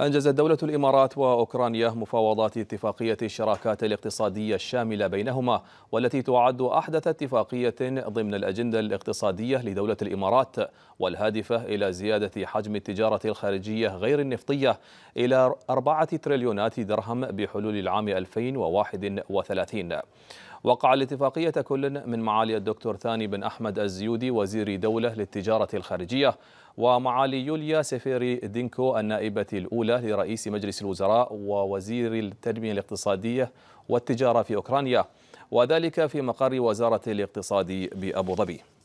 أنجزت دولة الإمارات وأوكرانيا مفاوضات اتفاقية الشراكات الاقتصادية الشاملة بينهما والتي تعد أحدث اتفاقية ضمن الأجندة الاقتصادية لدولة الإمارات والهادفة إلى زيادة حجم التجارة الخارجية غير النفطية إلى أربعة تريليونات درهم بحلول العام 2031 وقع الاتفاقية كل من معالي الدكتور ثاني بن أحمد الزيودي وزير دولة للتجارة الخارجية ومعالي يوليا سفيري دينكو النائبة الأولى لرئيس مجلس الوزراء ووزير التنمية الاقتصادية والتجارة في أوكرانيا وذلك في مقر وزارة الاقتصاد بأبو ظبي